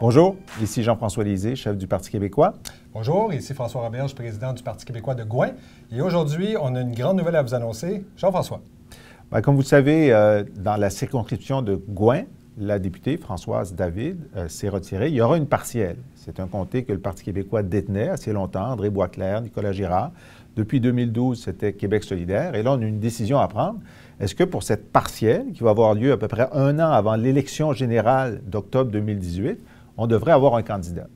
Bonjour, ici Jean-François Lisée, chef du Parti québécois. Bonjour, ici François Roberge, président du Parti québécois de Gouin. Et aujourd'hui, on a une grande nouvelle à vous annoncer. Jean-François. Ben, comme vous le savez, euh, dans la circonscription de Gouin, la députée Françoise David euh, s'est retirée. Il y aura une partielle. C'est un comté que le Parti québécois détenait assez longtemps, André Boisclair, Nicolas Girard. Depuis 2012, c'était Québec solidaire. Et là, on a une décision à prendre. Est-ce que pour cette partielle, qui va avoir lieu à peu près un an avant l'élection générale d'octobre 2018, on devrait avoir un candidat.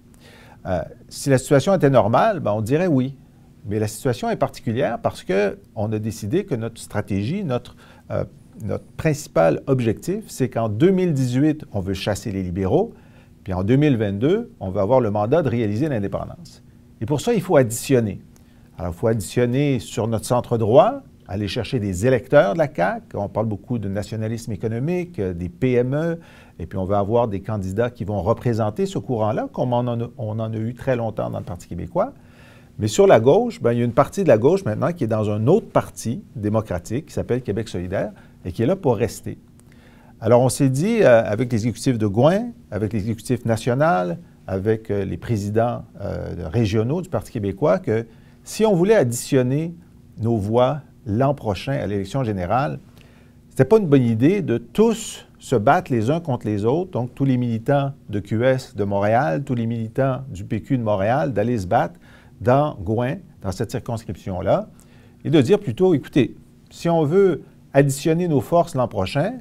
Euh, si la situation était normale, ben, on dirait oui. Mais la situation est particulière parce qu'on a décidé que notre stratégie, notre, euh, notre principal objectif, c'est qu'en 2018, on veut chasser les libéraux, puis en 2022, on veut avoir le mandat de réaliser l'indépendance. Et pour ça, il faut additionner. Alors, il faut additionner sur notre centre droit, aller chercher des électeurs de la CAQ. On parle beaucoup de nationalisme économique, euh, des PME, et puis on va avoir des candidats qui vont représenter ce courant-là, comme on en, a, eu très longtemps dans le Parti québécois. Mais sur la gauche, ben, il y a une partie de la gauche maintenant qui est dans un autre parti démocratique qui s'appelle Québec solidaire et qui est là pour rester. Alors on s'est dit, euh, avec l'exécutif de Gouin, avec l'exécutif national, avec euh, les présidents régionaux du Parti québécois, que si on voulait additionner nos voix l'an prochain à l'élection générale, ce n'était pas une bonne idée de tous se battre les uns contre les autres, donc tous les militants de QS de Montréal, tous les militants du PQ de Montréal, d'aller se battre dans Gouin, dans cette circonscription-là, et de dire plutôt, écoutez, si on veut additionner nos forces l'an prochain,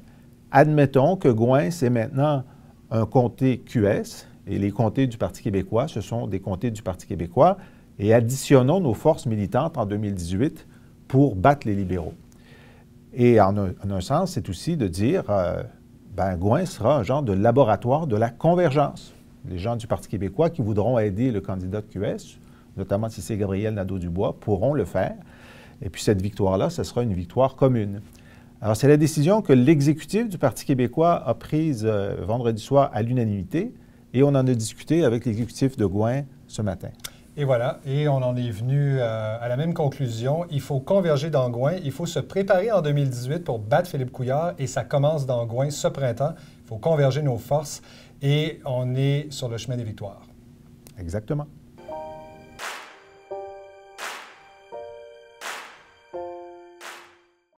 admettons que Gouin, c'est maintenant un comté QS, et les comtés du Parti québécois, ce sont des comtés du Parti québécois, et additionnons nos forces militantes en 2018 pour battre les libéraux. Et en un, sens, c'est aussi de dire, euh, ben, Gouin sera un genre de laboratoire de la convergence. Les gens du Parti québécois qui voudront aider le candidat de QS, notamment si c'est Gabriel Nadeau-Dubois, pourront le faire. Et puis cette victoire-là, ce sera une victoire commune. Alors c'est la décision que l'exécutif du Parti québécois a prise euh, vendredi soir à l'unanimité et on en a discuté avec l'exécutif de Gouin ce matin. Et voilà, et on en est venu euh, à, la même conclusion. Il faut converger d'Angouin, il faut se préparer en 2018 pour battre Philippe Couillard, et ça commence d'Angouin ce printemps. Il faut converger nos forces, et on est sur le chemin des victoires. Exactement.